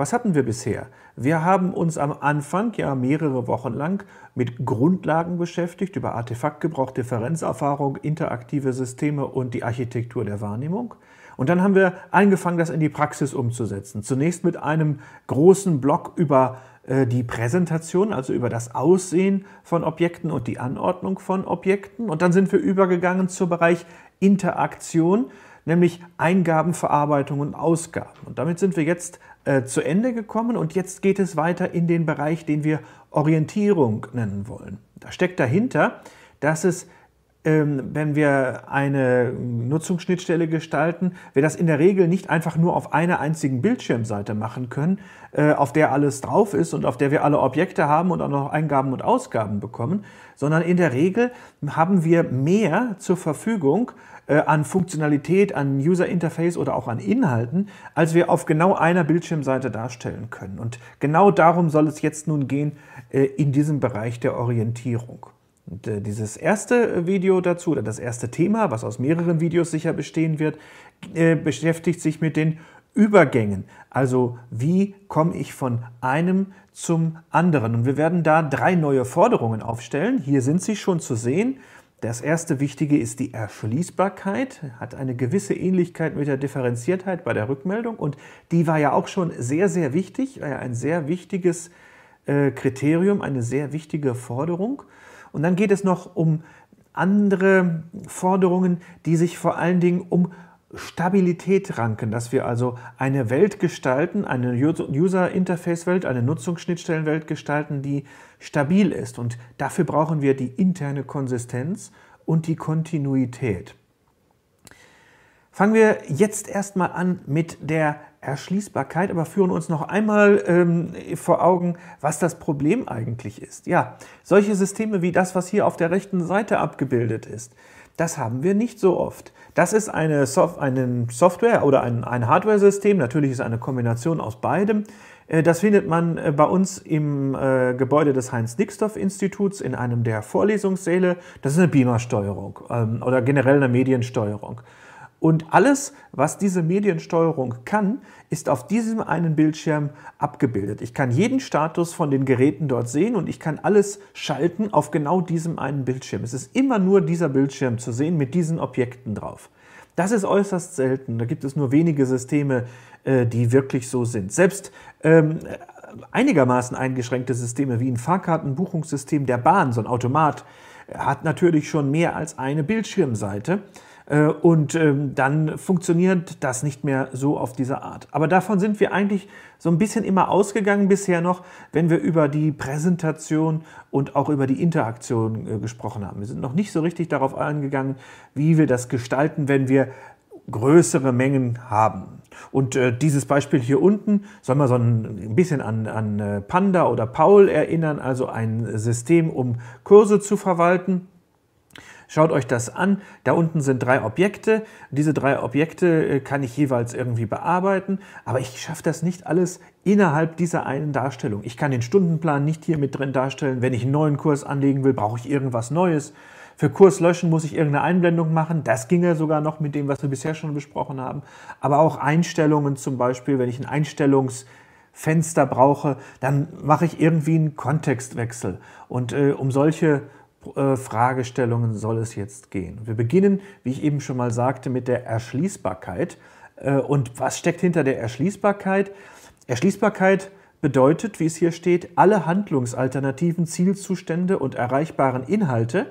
Was hatten wir bisher? Wir haben uns am Anfang ja mehrere Wochen lang mit Grundlagen beschäftigt über Artefaktgebrauch, Differenzerfahrung, interaktive Systeme und die Architektur der Wahrnehmung. Und dann haben wir angefangen, das in die Praxis umzusetzen. Zunächst mit einem großen Block über äh, die Präsentation, also über das Aussehen von Objekten und die Anordnung von Objekten. Und dann sind wir übergegangen zum Bereich Interaktion, nämlich Eingaben, Verarbeitung und Ausgaben. Und damit sind wir jetzt äh, zu Ende gekommen und jetzt geht es weiter in den Bereich, den wir Orientierung nennen wollen. Da steckt dahinter, dass es ähm, wenn wir eine Nutzungsschnittstelle gestalten, wir das in der Regel nicht einfach nur auf einer einzigen Bildschirmseite machen können, äh, auf der alles drauf ist und auf der wir alle Objekte haben und auch noch Eingaben und Ausgaben bekommen, sondern in der Regel haben wir mehr zur Verfügung, äh, an Funktionalität, an User Interface oder auch an Inhalten, als wir auf genau einer Bildschirmseite darstellen können. Und genau darum soll es jetzt nun gehen äh, in diesem Bereich der Orientierung. Und äh, dieses erste Video dazu oder das erste Thema, was aus mehreren Videos sicher bestehen wird, beschäftigt sich mit den Übergängen. Also wie komme ich von einem zum anderen? Und wir werden da drei neue Forderungen aufstellen. Hier sind sie schon zu sehen. Das erste Wichtige ist die Erschließbarkeit, hat eine gewisse Ähnlichkeit mit der Differenziertheit bei der Rückmeldung und die war ja auch schon sehr, sehr wichtig, war ja ein sehr wichtiges äh, Kriterium, eine sehr wichtige Forderung. Und dann geht es noch um andere Forderungen, die sich vor allen Dingen um Stabilität ranken, dass wir also eine Welt gestalten, eine User-Interface-Welt, eine Nutzungsschnittstellen-Welt gestalten, die stabil ist. Und dafür brauchen wir die interne Konsistenz und die Kontinuität. Fangen wir jetzt erstmal an mit der Erschließbarkeit, aber führen uns noch einmal ähm, vor Augen, was das Problem eigentlich ist. Ja, solche Systeme wie das, was hier auf der rechten Seite abgebildet ist, das haben wir nicht so oft. Das ist eine, Sof eine Software oder ein, ein Hardware-System, natürlich ist eine Kombination aus beidem. Äh, das findet man äh, bei uns im äh, Gebäude des Heinz-Nixdorf-Instituts in einem der Vorlesungssäle. Das ist eine Beamer-Steuerung Beamersteuerung ähm, oder generell eine Mediensteuerung. Und alles, was diese Mediensteuerung kann, ist auf diesem einen Bildschirm abgebildet. Ich kann jeden Status von den Geräten dort sehen und ich kann alles schalten auf genau diesem einen Bildschirm. Es ist immer nur dieser Bildschirm zu sehen mit diesen Objekten drauf. Das ist äußerst selten. Da gibt es nur wenige Systeme, äh, die wirklich so sind. Selbst ähm, einigermaßen eingeschränkte Systeme wie ein Fahrkartenbuchungssystem der Bahn, so ein Automat, hat natürlich schon mehr als eine Bildschirmseite. Äh, und ähm, dann funktioniert das nicht mehr so auf diese Art. Aber davon sind wir eigentlich so ein bisschen immer ausgegangen bisher noch, wenn wir über die Präsentation und auch über die Interaktion äh, gesprochen haben. Wir sind noch nicht so richtig darauf eingegangen, wie wir das gestalten, wenn wir größere Mengen haben. Und äh, dieses Beispiel hier unten soll man so ein, bisschen an, an äh, Panda oder Paul erinnern, also ein System, um Kurse zu verwalten. Schaut euch das an. Da unten sind drei Objekte. Diese drei Objekte äh, kann ich jeweils irgendwie bearbeiten, aber ich schaffe das nicht alles innerhalb dieser einen Darstellung. Ich kann den Stundenplan nicht hier mit drin darstellen. Wenn ich einen neuen Kurs anlegen will, brauche ich irgendwas Neues. Für Kurs löschen muss ich irgendeine Einblendung machen. Das ging ja sogar noch mit dem, was wir bisher schon besprochen haben. Aber auch Einstellungen zum Beispiel, wenn ich ein Einstellungsfenster brauche, dann mache ich irgendwie einen Kontextwechsel. Und äh, um solche äh, Fragestellungen soll es jetzt gehen? Wir beginnen, wie ich eben schon mal sagte, mit der Erschließbarkeit. Äh, und was steckt hinter der Erschließbarkeit? Erschließbarkeit bedeutet, wie es hier steht, alle Handlungsalternativen, Zielzustände und erreichbaren Inhalte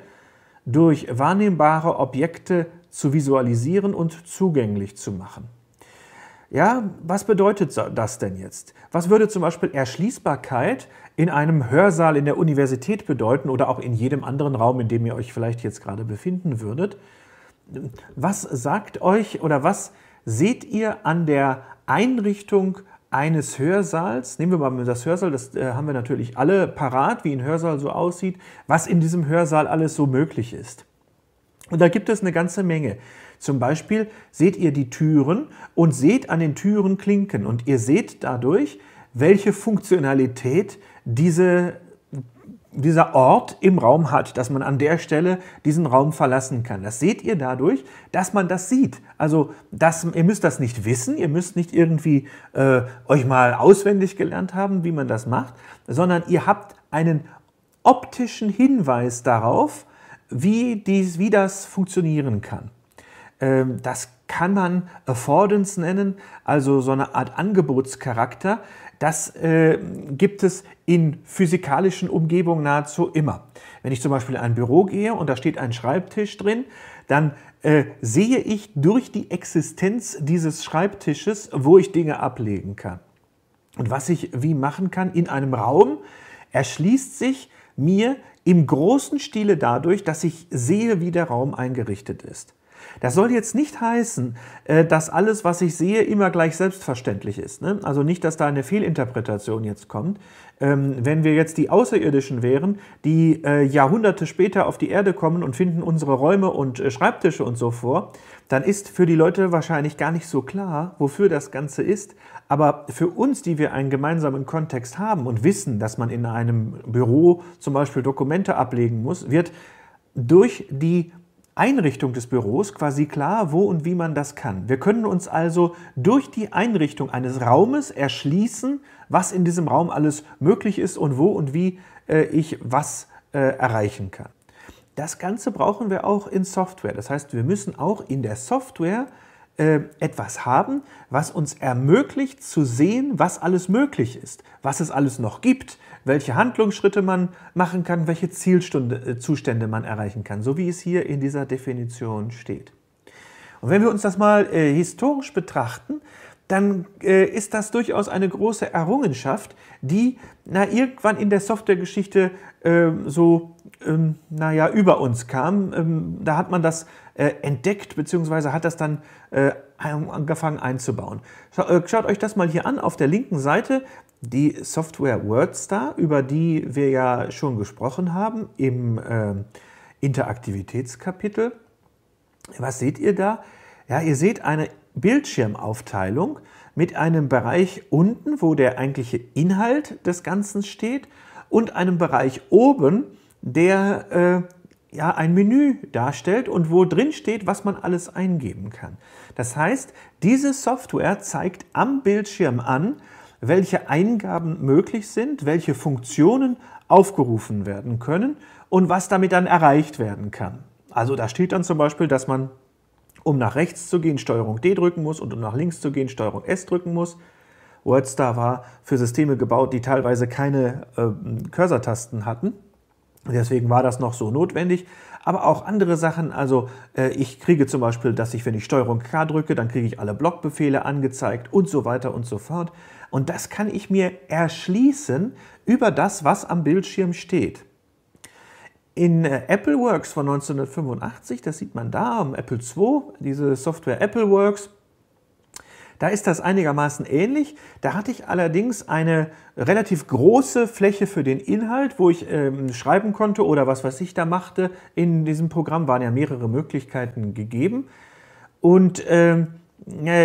durch wahrnehmbare Objekte zu visualisieren und zugänglich zu machen. Ja, was bedeutet das denn jetzt? Was würde zum Beispiel Erschließbarkeit in einem Hörsaal in der Universität bedeuten oder auch in jedem anderen Raum, in dem ihr euch vielleicht jetzt gerade befinden würdet? Was sagt euch oder was seht ihr an der Einrichtung eines Hörsaals, nehmen wir mal das Hörsaal, das äh, haben wir natürlich alle parat, wie ein Hörsaal so aussieht, was in diesem Hörsaal alles so möglich ist. Und da gibt es eine ganze Menge. Zum Beispiel seht ihr die Türen und seht an den Türen Klinken und ihr seht dadurch, welche Funktionalität diese dieser Ort im Raum hat, dass man an der Stelle diesen Raum verlassen kann. Das seht ihr dadurch, dass man das sieht. Also das, ihr müsst das nicht wissen, ihr müsst nicht irgendwie äh, euch mal auswendig gelernt haben, wie man das macht, sondern ihr habt einen optischen Hinweis darauf, wie, dies, wie das funktionieren kann. Ähm, das kann man Affordance nennen, also so eine Art Angebotscharakter. Das äh, gibt es in physikalischen Umgebungen nahezu immer. Wenn ich zum Beispiel in ein Büro gehe und da steht ein Schreibtisch drin, dann äh, sehe ich durch die Existenz dieses Schreibtisches, wo ich Dinge ablegen kann. Und was ich wie machen kann in einem Raum, erschließt sich mir im großen Stile dadurch, dass ich sehe, wie der Raum eingerichtet ist. Das soll jetzt nicht heißen, äh, dass alles, was ich sehe, immer gleich selbstverständlich ist. Ne? Also nicht, dass da eine Fehlinterpretation jetzt kommt. Ähm, wenn wir jetzt die Außerirdischen wären, die äh, Jahrhunderte später auf die Erde kommen und finden unsere Räume und äh, Schreibtische und so vor, dann ist für die Leute wahrscheinlich gar nicht so klar, wofür das Ganze ist. Aber für uns, die wir einen gemeinsamen Kontext haben und wissen, dass man in einem Büro zum Beispiel Dokumente ablegen muss, wird durch die Einrichtung des Büros quasi klar, wo und wie man das kann. Wir können uns also durch die Einrichtung eines Raumes erschließen, was in diesem Raum alles möglich ist und wo und wie äh, ich was äh, erreichen kann. Das Ganze brauchen wir auch in Software. Das heißt, wir müssen auch in der Software ähm, etwas haben, was uns ermöglicht zu sehen, was alles möglich ist, was es alles noch gibt, welche Handlungsschritte man machen kann, welche Zielzustände äh, man erreichen kann, so wie es hier in dieser Definition steht. Und wenn wir uns das mal äh, historisch betrachten, dann äh, ist das durchaus eine große Errungenschaft, die na, irgendwann in der Softwaregeschichte ähm, so, ähm, naja, über uns kam. Ähm, da hat man das äh, entdeckt, beziehungsweise hat das dann äh, angefangen einzubauen. Äh, schaut euch das mal hier an auf der linken Seite. Die Software WordStar, über die wir ja schon gesprochen haben im äh, Interaktivitätskapitel. Was seht ihr da? Ja, ihr seht eine Bildschirmaufteilung mit einem Bereich unten, wo der eigentliche Inhalt des Ganzen steht und einem Bereich oben, der äh, ja, ein Menü darstellt und wo drin steht, was man alles eingeben kann. Das heißt, diese Software zeigt am Bildschirm an, welche Eingaben möglich sind, welche Funktionen aufgerufen werden können und was damit dann erreicht werden kann. Also da steht dann zum Beispiel, dass man, um nach rechts zu gehen, Steuerung D drücken muss und um nach links zu gehen, Steuerung S drücken muss. WordStar war für Systeme gebaut, die teilweise keine äh, Cursor-Tasten hatten. Deswegen war das noch so notwendig. Aber auch andere Sachen, also äh, ich kriege zum Beispiel, dass ich, wenn ich Steuerung K drücke, dann kriege ich alle Blockbefehle angezeigt und so weiter und so fort. Und das kann ich mir erschließen über das, was am Bildschirm steht. In äh, AppleWorks von 1985, das sieht man da, am Apple II, diese Software AppleWorks, da ist das einigermaßen ähnlich. Da hatte ich allerdings eine relativ große Fläche für den Inhalt, wo ich ähm, schreiben konnte oder was, was ich da machte. In diesem Programm waren ja mehrere Möglichkeiten gegeben. Und ähm,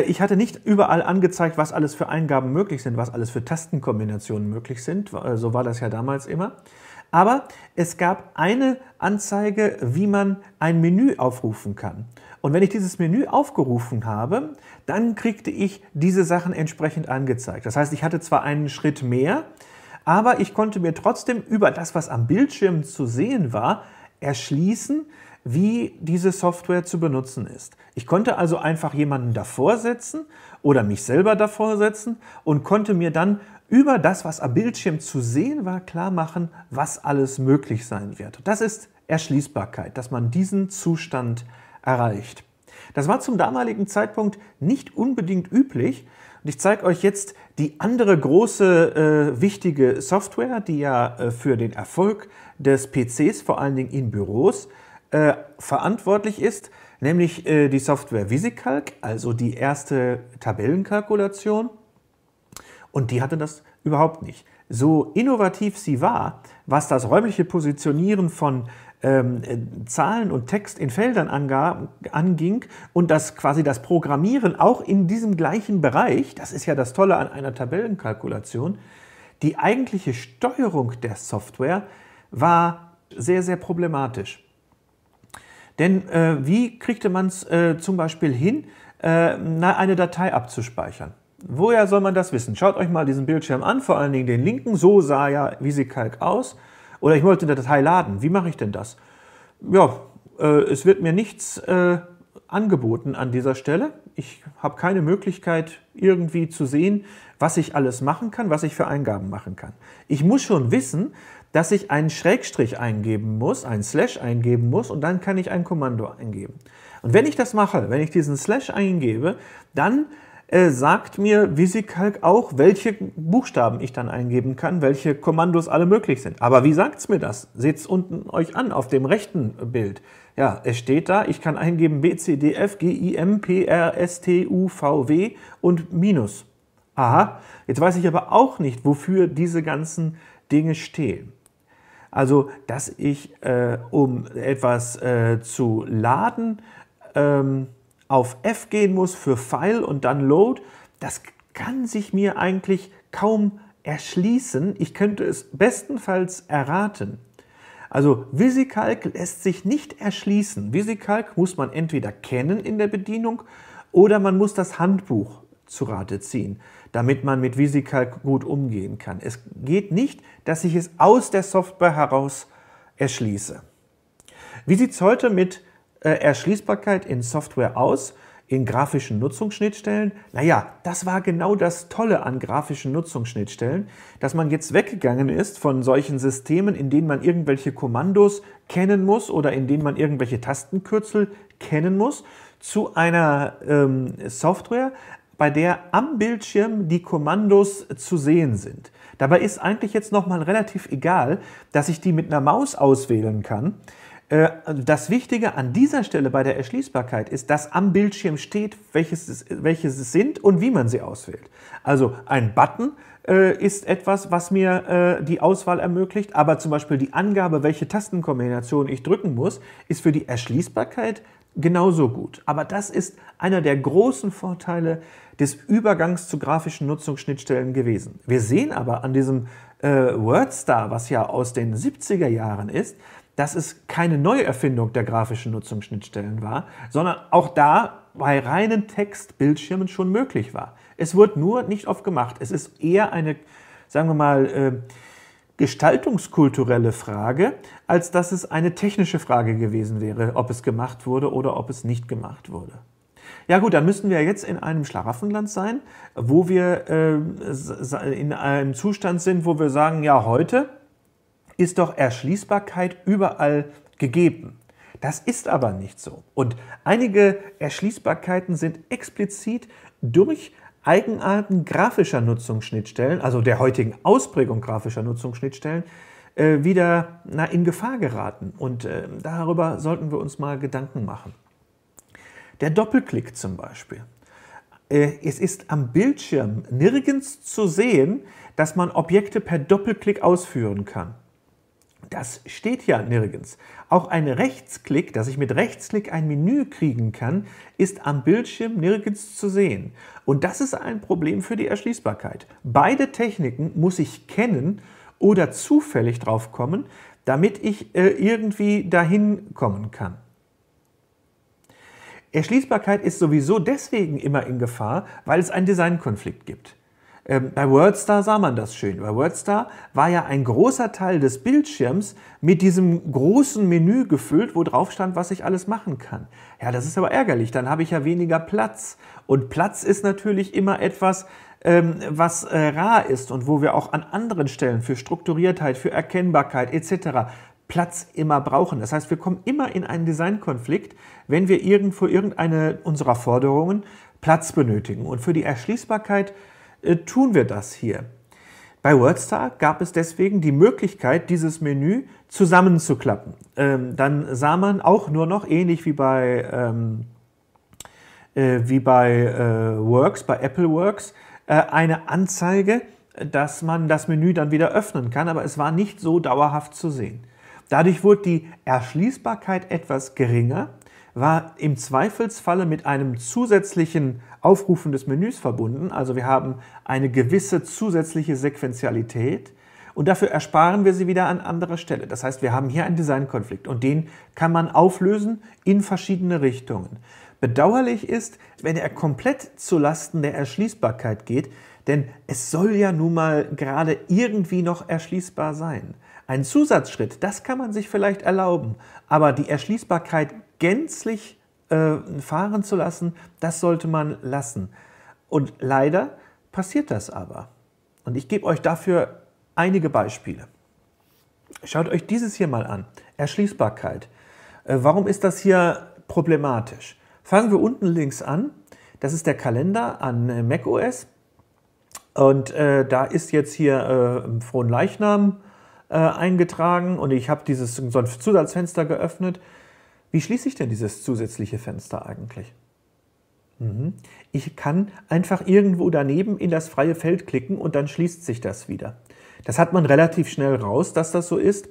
ich hatte nicht überall angezeigt, was alles für Eingaben möglich sind, was alles für Tastenkombinationen möglich sind. Äh, so war das ja damals immer. Aber es gab eine Anzeige, wie man ein Menü aufrufen kann. Und wenn ich dieses Menü aufgerufen habe, dann kriegte ich diese Sachen entsprechend angezeigt. Das heißt, ich hatte zwar einen Schritt mehr, aber ich konnte mir trotzdem über das, was am Bildschirm zu sehen war, erschließen, wie diese Software zu benutzen ist. Ich konnte also einfach jemanden davor setzen oder mich selber davor setzen und konnte mir dann über das, was am Bildschirm zu sehen war, klar machen, was alles möglich sein wird. Das ist Erschließbarkeit, dass man diesen Zustand erreicht. Das war zum damaligen Zeitpunkt nicht unbedingt üblich. Und ich zeige euch jetzt die andere große äh, wichtige Software, die ja äh, für den Erfolg des PCs, vor allen Dingen in Büros, äh, verantwortlich ist, nämlich äh, die Software VisiCalc, also die erste Tabellenkalkulation. Und die hatte das überhaupt nicht. So innovativ sie war, was das räumliche Positionieren von ähm, äh, Zahlen und Text in Feldern anging und das quasi das Programmieren auch in diesem gleichen Bereich, das ist ja das Tolle an einer Tabellenkalkulation, die eigentliche Steuerung der Software war sehr, sehr problematisch. Denn äh, wie kriegte man es äh, zum Beispiel hin, äh, eine Datei abzuspeichern? Woher soll man das wissen? Schaut euch mal diesen Bildschirm an, vor allen Dingen den linken. So sah ja VisiCalc aus. Oder ich wollte eine Datei laden. Wie mache ich denn das? Ja, äh, es wird mir nichts äh, angeboten an dieser Stelle. Ich habe keine Möglichkeit, irgendwie zu sehen, was ich alles machen kann, was ich für Eingaben machen kann. Ich muss schon wissen, dass ich einen Schrägstrich eingeben muss, einen Slash eingeben muss und dann kann ich ein Kommando eingeben. Und wenn ich das mache, wenn ich diesen Slash eingebe, dann äh, sagt mir VisiCalc auch, welche Buchstaben ich dann eingeben kann, welche Kommandos alle möglich sind. Aber wie sagt es mir das? Seht es unten euch an, auf dem rechten Bild. Ja, es steht da, ich kann eingeben B, C, D, F, G, I, M, P, R, S, T, U, V, W und Minus. Aha, jetzt weiß ich aber auch nicht, wofür diese ganzen Dinge stehen. Also, dass ich, äh, um etwas äh, zu laden, ähm, auf F gehen muss für File und dann Load, das kann sich mir eigentlich kaum erschließen. Ich könnte es bestenfalls erraten. Also VisiCalc lässt sich nicht erschließen. VisiCalc muss man entweder kennen in der Bedienung oder man muss das Handbuch zu Rate ziehen, damit man mit VisiCalc gut umgehen kann. Es geht nicht, dass ich es aus der Software heraus erschließe. Wie sieht es heute mit äh, Erschließbarkeit in Software aus, in grafischen Nutzungsschnittstellen. Naja, das war genau das Tolle an grafischen Nutzungsschnittstellen, dass man jetzt weggegangen ist von solchen Systemen, in denen man irgendwelche Kommandos kennen muss oder in denen man irgendwelche Tastenkürzel kennen muss, zu einer ähm, Software, bei der am Bildschirm die Kommandos zu sehen sind. Dabei ist eigentlich jetzt nochmal relativ egal, dass ich die mit einer Maus auswählen kann. Äh, das Wichtige an dieser Stelle bei der Erschließbarkeit ist, dass am Bildschirm steht, welches es, welches es sind und wie man sie auswählt. Also ein Button äh, ist etwas, was mir äh, die Auswahl ermöglicht, aber zum Beispiel die Angabe, welche Tastenkombination ich drücken muss, ist für die Erschließbarkeit genauso gut. Aber das ist einer der großen Vorteile des Übergangs zu grafischen Nutzungsschnittstellen gewesen. Wir sehen aber an diesem äh, WordStar, was ja aus den 70er Jahren ist, dass es keine Neuerfindung der grafischen Nutzungsschnittstellen war, sondern auch da bei reinen Textbildschirmen schon möglich war. Es wurde nur nicht oft gemacht. Es ist eher eine, sagen wir mal, äh, gestaltungskulturelle Frage, als dass es eine technische Frage gewesen wäre, ob es gemacht wurde oder ob es nicht gemacht wurde. Ja gut, dann müssten wir jetzt in einem Schlaraffenland sein, wo wir äh, in einem Zustand sind, wo wir sagen, ja heute ist doch Erschließbarkeit überall gegeben. Das ist aber nicht so. Und einige Erschließbarkeiten sind explizit durch Eigenarten grafischer Nutzungsschnittstellen, also der heutigen Ausprägung grafischer Nutzungsschnittstellen, äh, wieder in Gefahr geraten. Und äh, darüber sollten wir uns mal Gedanken machen. Der Doppelklick zum Beispiel. Äh, es ist am Bildschirm nirgends zu sehen, dass man Objekte per Doppelklick ausführen kann. Das steht ja nirgends. Auch ein Rechtsklick, dass ich mit Rechtsklick ein Menü kriegen kann, ist am Bildschirm nirgends zu sehen. Und das ist ein Problem für die Erschließbarkeit. Beide Techniken muss ich kennen oder zufällig drauf kommen, damit ich äh, irgendwie dahin kommen kann. Erschließbarkeit ist sowieso deswegen immer in Gefahr, weil es einen Designkonflikt gibt. Ähm, bei WordStar sah man das schön. Bei WordStar war ja ein großer Teil des Bildschirms mit diesem großen Menü gefüllt, wo drauf stand, was ich alles machen kann. Ja, das ist aber ärgerlich. Dann habe ich ja weniger Platz. Und Platz ist natürlich immer etwas, ähm, was äh, rar ist und wo wir auch an anderen Stellen für Strukturiertheit, für Erkennbarkeit etc. Platz immer brauchen. Das heißt, wir kommen immer in einen Designkonflikt, wenn wir irgendwo irgendeine unserer Forderungen Platz benötigen. Und für die Erschließbarkeit äh, tun wir das hier. Bei WordStar gab es deswegen die Möglichkeit, dieses Menü zusammenzuklappen. Ähm, dann sah man auch nur noch, ähnlich wie bei, ähm, äh, wie bei äh, Works, bei Apple Works, äh, eine Anzeige, dass man das Menü dann wieder öffnen kann, aber es war nicht so dauerhaft zu sehen. Dadurch wurde die Erschließbarkeit etwas geringer war im Zweifelsfalle mit einem zusätzlichen Aufrufen des Menüs verbunden. Also wir haben eine gewisse zusätzliche Sequenzialität und dafür ersparen wir sie wieder an anderer Stelle. Das heißt, wir haben hier einen Designkonflikt und den kann man auflösen in verschiedene Richtungen. Bedauerlich ist, wenn er komplett zulasten der Erschließbarkeit geht, denn es soll ja nun mal gerade irgendwie noch erschließbar sein. Ein Zusatzschritt, das kann man sich vielleicht erlauben, aber die Erschließbarkeit gänzlich äh, fahren zu lassen, das sollte man lassen. Und leider passiert das aber. Und ich gebe euch dafür einige Beispiele. Schaut euch dieses hier mal an. Erschließbarkeit. Äh, warum ist das hier problematisch? Fangen wir unten links an. Das ist der Kalender an äh, macOS. Und äh, da ist jetzt hier äh, Frohen Leichnam äh, eingetragen und ich habe dieses so ein Zusatzfenster geöffnet. Wie schließe ich denn dieses zusätzliche Fenster eigentlich? Mhm. Ich kann einfach irgendwo daneben in das freie Feld klicken und dann schließt sich das wieder. Das hat man relativ schnell raus, dass das so ist.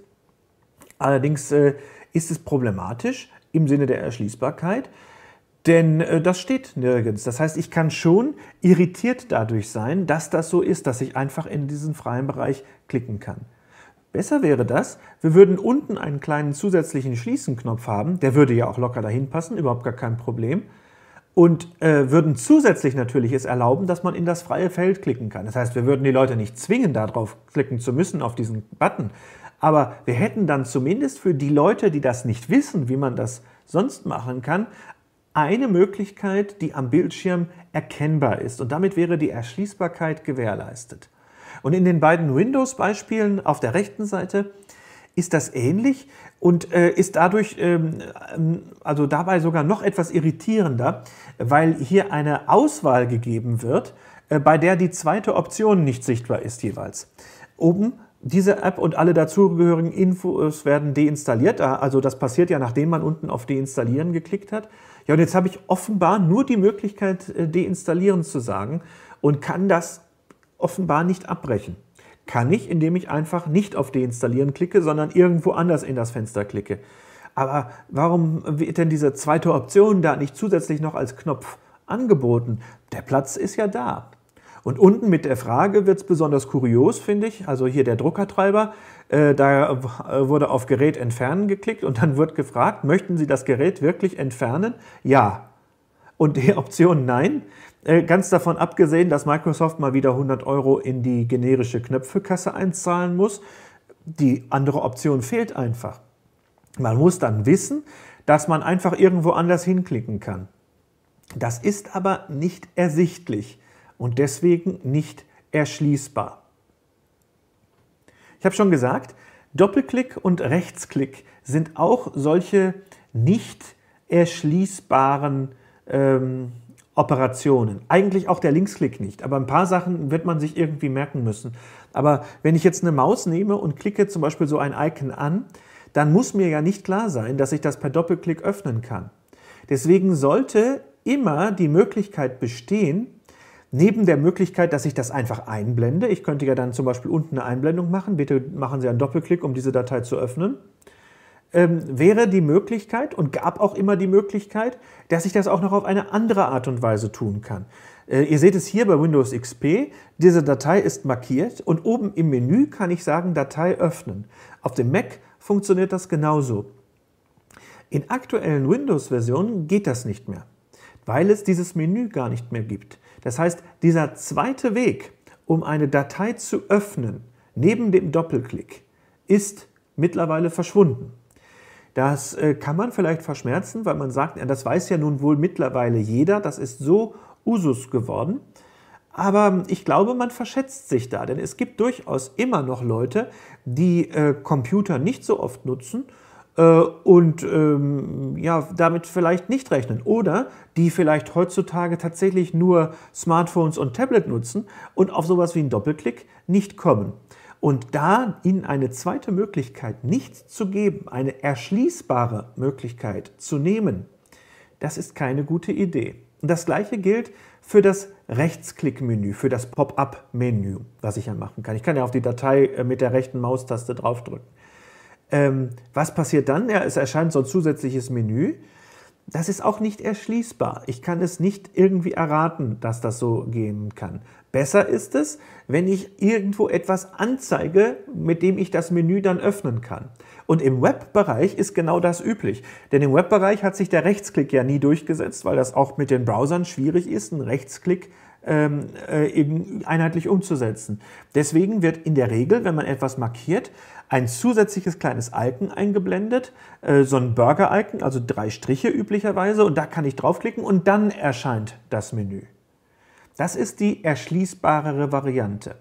Allerdings äh, ist es problematisch im Sinne der Erschließbarkeit, denn äh, das steht nirgends. Das heißt, ich kann schon irritiert dadurch sein, dass das so ist, dass ich einfach in diesen freien Bereich klicken kann. Besser wäre das, wir würden unten einen kleinen zusätzlichen Schließenknopf haben, der würde ja auch locker dahin passen, überhaupt gar kein Problem. Und äh, würden zusätzlich natürlich es erlauben, dass man in das freie Feld klicken kann. Das heißt, wir würden die Leute nicht zwingen, darauf klicken zu müssen, auf diesen Button. Aber wir hätten dann zumindest für die Leute, die das nicht wissen, wie man das sonst machen kann, eine Möglichkeit, die am Bildschirm erkennbar ist. Und damit wäre die Erschließbarkeit gewährleistet. Und in den beiden Windows-Beispielen auf der rechten Seite ist das ähnlich und äh, ist dadurch, ähm, ähm, also dabei sogar noch etwas irritierender, weil hier eine Auswahl gegeben wird, äh, bei der die zweite Option nicht sichtbar ist jeweils. Oben diese App und alle dazugehörigen Infos werden deinstalliert. Ah, also das passiert ja, nachdem man unten auf Deinstallieren geklickt hat. Ja, und jetzt habe ich offenbar nur die Möglichkeit, äh, deinstallieren zu sagen und kann das offenbar nicht abbrechen. Kann ich, indem ich einfach nicht auf Deinstallieren klicke, sondern irgendwo anders in das Fenster klicke. Aber warum wird denn diese zweite Option da nicht zusätzlich noch als Knopf angeboten? Der Platz ist ja da. Und unten mit der Frage wird es besonders kurios, finde ich. Also hier der Druckertreiber, äh, da wurde auf Gerät entfernen geklickt und dann wird gefragt, möchten Sie das Gerät wirklich entfernen? Ja. Und die Option Nein äh, ganz davon abgesehen, dass Microsoft mal wieder 100 Euro in die generische Knöpfekasse einzahlen muss. Die andere Option fehlt einfach. Man muss dann wissen, dass man einfach irgendwo anders hinklicken kann. Das ist aber nicht ersichtlich und deswegen nicht erschließbar. Ich habe schon gesagt, Doppelklick und Rechtsklick sind auch solche nicht erschließbaren ähm, Operationen. Eigentlich auch der Linksklick nicht, aber ein paar Sachen wird man sich irgendwie merken müssen. Aber wenn ich jetzt eine Maus nehme und klicke zum Beispiel so ein Icon an, dann muss mir ja nicht klar sein, dass ich das per Doppelklick öffnen kann. Deswegen sollte immer die Möglichkeit bestehen, Neben der Möglichkeit, dass ich das einfach einblende, ich könnte ja dann zum Beispiel unten eine Einblendung machen, bitte machen Sie einen Doppelklick, um diese Datei zu öffnen ähm, wäre die Möglichkeit und gab auch immer die Möglichkeit, dass ich das auch noch auf eine andere Art und Weise tun kann. Äh, ihr seht es hier bei Windows XP, diese Datei ist markiert und oben im Menü kann ich sagen Datei öffnen. Auf dem Mac funktioniert das genauso. In aktuellen Windows-Versionen geht das nicht mehr, weil es dieses Menü gar nicht mehr gibt. Das heißt, dieser zweite Weg, um eine Datei zu öffnen, neben dem Doppelklick, ist mittlerweile verschwunden. Das äh, kann man vielleicht verschmerzen, weil man sagt, das weiß ja nun wohl mittlerweile jeder, das ist so Usus geworden. Aber ähm, ich glaube, man verschätzt sich da, denn es gibt durchaus immer noch Leute, die äh, Computer nicht so oft nutzen äh, und ähm, ja, damit vielleicht nicht rechnen. Oder die vielleicht heutzutage tatsächlich nur Smartphones und Tablet nutzen und auf sowas wie einen Doppelklick nicht kommen. Und da ihnen eine zweite Möglichkeit nicht zu geben, eine erschließbare Möglichkeit zu nehmen, das ist keine gute Idee. Und das gleiche gilt für das Rechtsklickmenü, für das Pop-up-Menü, was ich ja machen kann. Ich kann ja auf die Datei äh, mit der rechten Maustaste draufdrücken. Ähm, was passiert dann? Ja, es erscheint so ein zusätzliches Menü. Das ist auch nicht erschließbar. Ich kann es nicht irgendwie erraten, dass das so gehen kann. Besser ist es, wenn ich irgendwo etwas anzeige, mit dem ich das Menü dann öffnen kann. Und im Webbereich ist genau das üblich. Denn im Webbereich hat sich der Rechtsklick ja nie durchgesetzt, weil das auch mit den Browsern schwierig ist, einen Rechtsklick ähm, äh, eben einheitlich umzusetzen. Deswegen wird in der Regel, wenn man etwas markiert, ein zusätzliches kleines Icon eingeblendet, äh, so ein Burger-Icon, also drei Striche üblicherweise, und da kann ich draufklicken und dann erscheint das Menü. Das ist die erschließbarere Variante.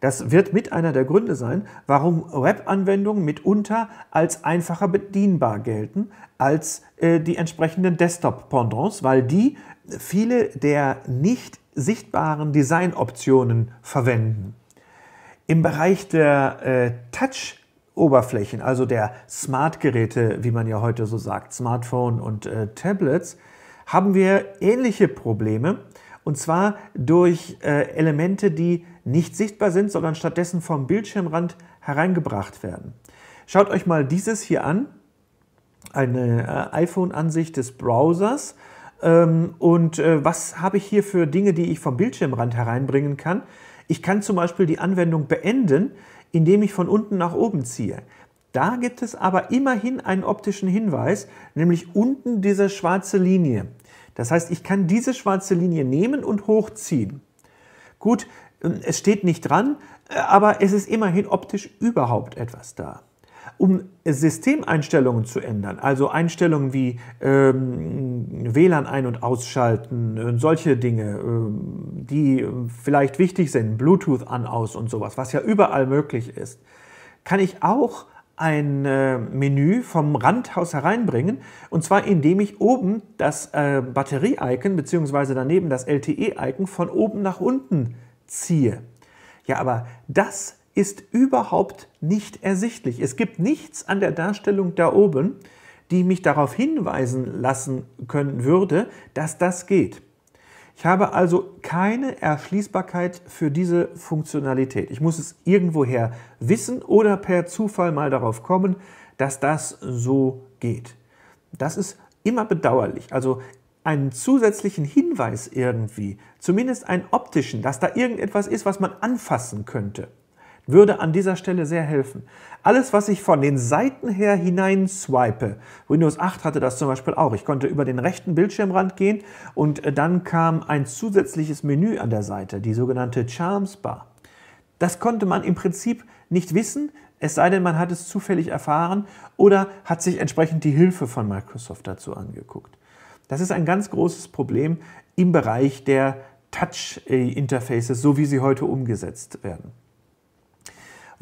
Das wird mit einer der Gründe sein, warum Web-Anwendungen mitunter als einfacher bedienbar gelten als äh, die entsprechenden Desktop-Pendants, weil die viele der nicht sichtbaren Designoptionen verwenden. Im Bereich der äh, Touch-Oberflächen, also der Smart-Geräte, wie man ja heute so sagt, Smartphone und äh, Tablets, haben wir ähnliche Probleme und zwar durch äh, Elemente, die nicht sichtbar sind, sondern stattdessen vom Bildschirmrand hereingebracht werden. Schaut euch mal dieses hier an, eine äh, iPhone-Ansicht des Browsers. Ähm, und äh, was habe ich hier für Dinge, die ich vom Bildschirmrand hereinbringen kann? Ich kann zum Beispiel die Anwendung beenden, indem ich von unten nach oben ziehe. Da gibt es aber immerhin einen optischen Hinweis, nämlich unten diese schwarze Linie. Das heißt, ich kann diese schwarze Linie nehmen und hochziehen. Gut, ähm, es steht nicht dran, äh, aber es ist immerhin optisch überhaupt etwas da. Um Systemeinstellungen zu ändern, also Einstellungen wie ähm, WLAN ein- und ausschalten, äh, solche Dinge, ähm, die äh, vielleicht wichtig sind, Bluetooth an, aus und sowas, was ja überall möglich ist, kann ich auch ein äh, Menü vom Randhaus hereinbringen. Und zwar indem ich oben das äh, Batterie-Icon bzw. daneben das LTE-Icon von oben nach unten ziehe. Ja, aber das ist überhaupt nicht ersichtlich. Es gibt nichts an der Darstellung da oben, die mich darauf hinweisen lassen können würde, dass das geht. Ich habe also keine Erschließbarkeit für diese Funktionalität. Ich muss es irgendwoher wissen oder per Zufall mal darauf kommen, dass das so geht. Das ist immer bedauerlich. Also einen zusätzlichen Hinweis irgendwie, zumindest einen optischen, dass da irgendetwas ist, was man anfassen könnte würde an dieser Stelle sehr helfen. Alles, was ich von den Seiten her hinein swipe, Windows 8 hatte das zum Beispiel auch. Ich konnte über den rechten Bildschirmrand gehen und äh, dann kam ein zusätzliches Menü an der Seite, die sogenannte Charms Bar. Das konnte man im Prinzip nicht wissen, es sei denn, man hat es zufällig erfahren oder hat sich entsprechend die Hilfe von Microsoft dazu angeguckt. Das ist ein ganz großes Problem im Bereich der Touch-Interfaces, äh, so wie sie heute umgesetzt werden.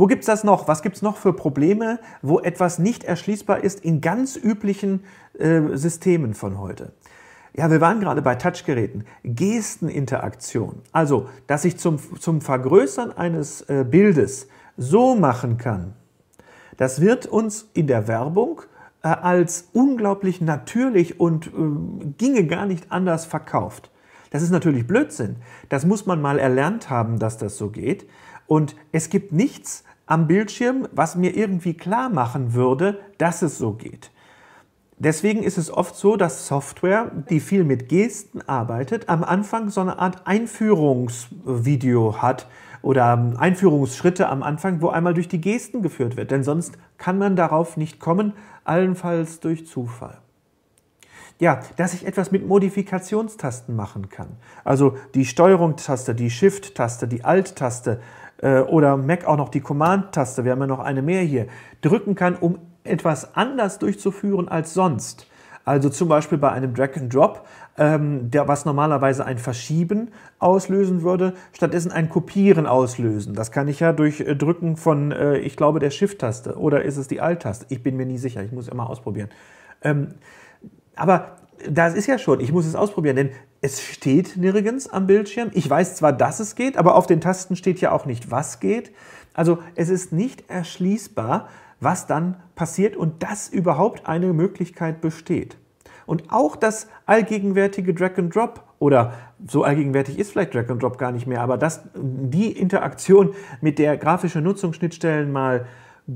Wo gibt es das noch? Was gibt es noch für Probleme, wo etwas nicht erschließbar ist in ganz üblichen äh, Systemen von heute? Ja, wir waren gerade bei Touchgeräten. Gesteninteraktion. Also, dass ich zum, zum Vergrößern eines äh, Bildes so machen kann, das wird uns in der Werbung äh, als unglaublich natürlich und äh, ginge gar nicht anders verkauft. Das ist natürlich Blödsinn. Das muss man mal erlernt haben, dass das so geht. Und es gibt nichts, am Bildschirm, was mir irgendwie klar machen würde, dass es so geht. Deswegen ist es oft so, dass Software, die viel mit Gesten arbeitet, am Anfang so eine Art Einführungsvideo hat oder Einführungsschritte am Anfang, wo einmal durch die Gesten geführt wird. Denn sonst kann man darauf nicht kommen, allenfalls durch Zufall. Ja, dass ich etwas mit Modifikationstasten machen kann. Also die Steuerungstaste, die Shift-Taste, die Alt-Taste, äh, oder Mac auch noch die Command-Taste, wir haben ja noch eine mehr hier, drücken kann, um etwas anders durchzuführen als sonst. Also zum Beispiel bei einem Drag and Drop, ähm, der, was normalerweise ein Verschieben auslösen würde, stattdessen ein Kopieren auslösen. Das kann ich ja durch äh, Drücken von, äh, ich glaube, der Shift-Taste oder ist es die Alt-Taste? Ich bin mir nie sicher, ich muss immer ausprobieren. Ähm, aber das ist ja schon, ich muss es ausprobieren, denn es steht nirgends am Bildschirm. Ich weiß zwar, dass es geht, aber auf den Tasten steht ja auch nicht, was geht. Also es ist nicht erschließbar, was dann passiert und dass überhaupt eine Möglichkeit besteht. Und auch das allgegenwärtige Drag and Drop oder so allgegenwärtig ist vielleicht Drag and Drop gar nicht mehr, aber dass die Interaktion, mit der grafischen Nutzungsschnittstellen mal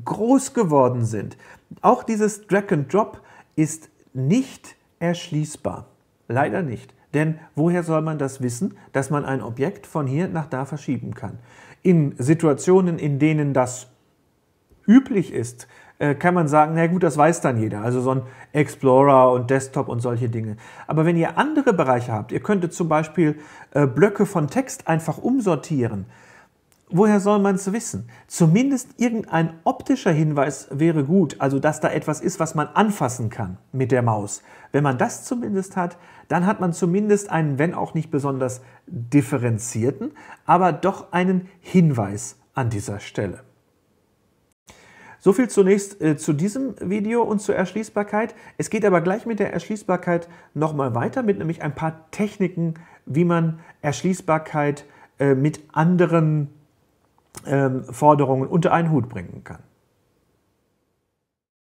groß geworden sind, auch dieses Drag and Drop ist nicht erschließbar. Leider nicht. Denn woher soll man das wissen, dass man ein Objekt von hier nach da verschieben kann? In Situationen, in denen das üblich ist, äh, kann man sagen, na gut, das weiß dann jeder. Also so ein Explorer und Desktop und solche Dinge. Aber wenn ihr andere Bereiche habt, ihr könntet zum Beispiel äh, Blöcke von Text einfach umsortieren, Woher soll man es wissen? Zumindest irgendein optischer Hinweis wäre gut, also dass da etwas ist, was man anfassen kann mit der Maus. Wenn man das zumindest hat, dann hat man zumindest einen, wenn auch nicht besonders differenzierten, aber doch einen Hinweis an dieser Stelle. So viel zunächst äh, zu diesem Video und zur Erschließbarkeit. Es geht aber gleich mit der Erschließbarkeit nochmal weiter, mit nämlich ein paar Techniken, wie man Erschließbarkeit äh, mit anderen ähm, Forderungen unter einen Hut bringen kann.